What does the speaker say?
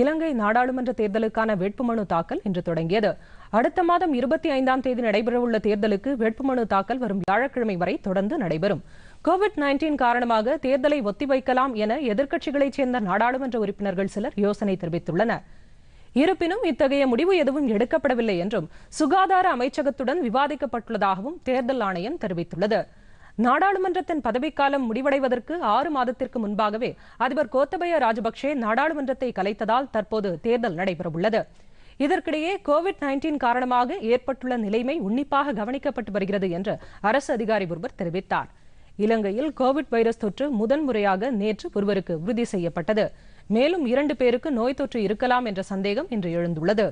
இலங்கை நாடாளுமன்ற தேர்தலுக்கான வேட்புமனு தாக்கல் இன்று தொடங்கியது அடுத்த மாதம் இருபத்தி ஐந்தாம் தேதி நடைபெறவுள்ள தேர்தலுக்கு வேட்புமனு தாக்கல் வரும் வியாழக்கிழமை வரை தொடர்ந்து நடைபெறும் கோவிட் நைன்டீன் காரணமாக தேர்தலை ஒத்திவைக்கலாம் என எதிர்க்கட்சிகளைச் சேர்ந்த நாடாளுமன்ற உறுப்பினர்கள் சிலர் யோசனை தெரிவித்துள்ளனர் இருப்பினும் இத்தகைய முடிவு எதுவும் எடுக்கப்படவில்லை என்றும் சுகாதார அமைச்சகத்துடன் விவாதிக்கப்பட்டுள்ளதாகவும் தேர்தல் ஆணையம் தெரிவித்துள்ளது நாடாளுமன்றத்தின் பதவிக்காலம் முடிவடைவதற்கு ஆறு மாதத்திற்கு முன்பாகவே அதிபர் கோத்தபய ராஜபக்சே நாடாளுமன்றத்தை கலைத்ததால் தற்போது தேர்தல் நடைபெறவுள்ளது இதற்கிடையே கோவிட் நைன்டீன் காரணமாக ஏற்பட்டுள்ள நிலைமை உன்னிப்பாக கவனிக்கப்பட்டு வருகிறது என்று அரசு அதிகாரி ஒருவர் தெரிவித்தார் இலங்கையில் கோவிட் வைரஸ் தொற்று முதன்முறையாக நேற்று ஒருவருக்கு உறுதி செய்யப்பட்டது மேலும் இரண்டு பேருக்கு நோய் தொற்று இருக்கலாம் என்ற சந்தேகம் இன்று எழுந்துள்ளது